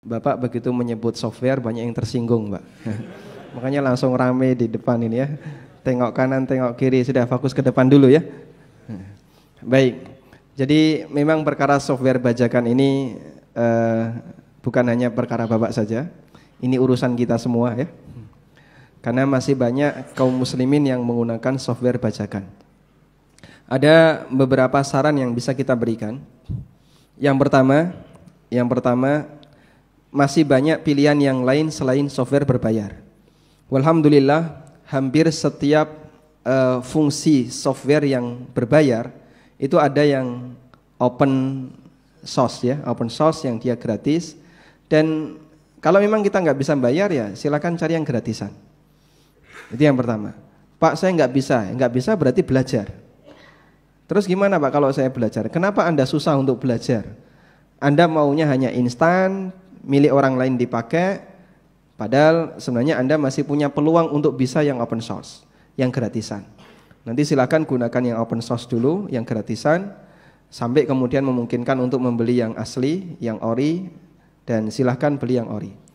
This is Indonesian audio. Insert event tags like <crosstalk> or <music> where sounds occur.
Bapak begitu menyebut software banyak yang tersinggung, Pak. <laughs> Makanya langsung rame di depan ini ya. Tengok kanan, tengok kiri, sudah fokus ke depan dulu ya. Baik. Jadi memang perkara software bajakan ini eh, bukan hanya perkara Bapak saja. Ini urusan kita semua ya. Karena masih banyak kaum muslimin yang menggunakan software bajakan. Ada beberapa saran yang bisa kita berikan. Yang pertama, yang pertama masih banyak pilihan yang lain selain software berbayar. Alhamdulillah, hampir setiap uh, fungsi software yang berbayar itu ada yang open source ya, open source yang dia gratis. Dan kalau memang kita nggak bisa bayar ya, silakan cari yang gratisan. Itu yang pertama. Pak saya nggak bisa, nggak bisa berarti belajar. Terus gimana Pak kalau saya belajar? Kenapa Anda susah untuk belajar? Anda maunya hanya instan, milik orang lain dipakai padahal sebenarnya Anda masih punya peluang untuk bisa yang open source, yang gratisan. Nanti silakan gunakan yang open source dulu, yang gratisan sampai kemudian memungkinkan untuk membeli yang asli, yang ori dan silahkan beli yang ori.